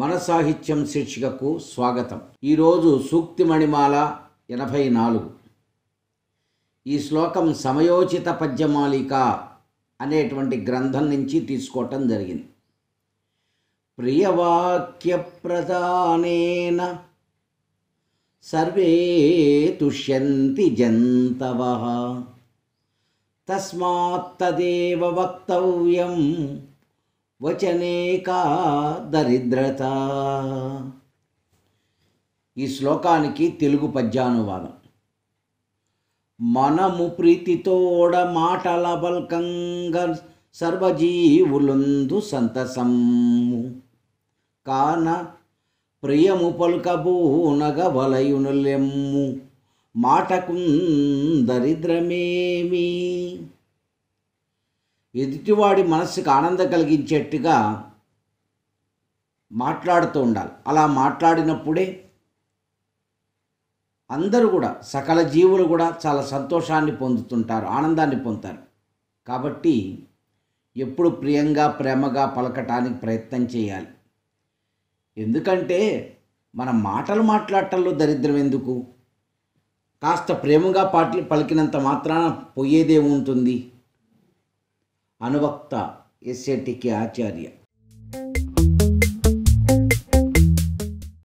మన సాహిత్యం శీర్షికకు స్వాగతం ఈరోజు సూక్తి మణిమాల ఎనభై నాలుగు ఈ శ్లోకం సమయోచిత పద్యమాలిక అనేటువంటి గ్రంథం నుంచి తీసుకోవటం జరిగింది ప్రియవాక్య ప్రధానేన సర్వే తుష్యంతి జంతవ తస్మాత్తదేవ వక్తవ్యం వచనేకా దరిద్రత ఈ శ్లోకానికి తెలుగు పద్యానువాదం మనము ప్రీతితోడ మాటల బల్కంగా సర్వజీవులందు సంతసము కాన ప్రియము పలుకబూనగ వలయునులెమ్ము మాటకు దరిద్రమేమి ఎదుటివాడి మనస్సుకు ఆనందం కలిగించేట్టుగా మాట్లాడుతూ ఉండాలి అలా మాట్లాడినప్పుడే అందరూ కూడా సకల జీవులు కూడా చాలా సంతోషాన్ని పొందుతుంటారు ఆనందాన్ని పొందుతారు కాబట్టి ఎప్పుడు ప్రియంగా ప్రేమగా పలకటానికి ప్రయత్నం చేయాలి ఎందుకంటే మన మాటలు మాట్లాడటంలో దరిద్రం ఎందుకు కాస్త ప్రేమగా పాటలు పలికినంత మాత్రాన పోయేదే ఉంటుంది अनुभक्ता एस ए के आचार्य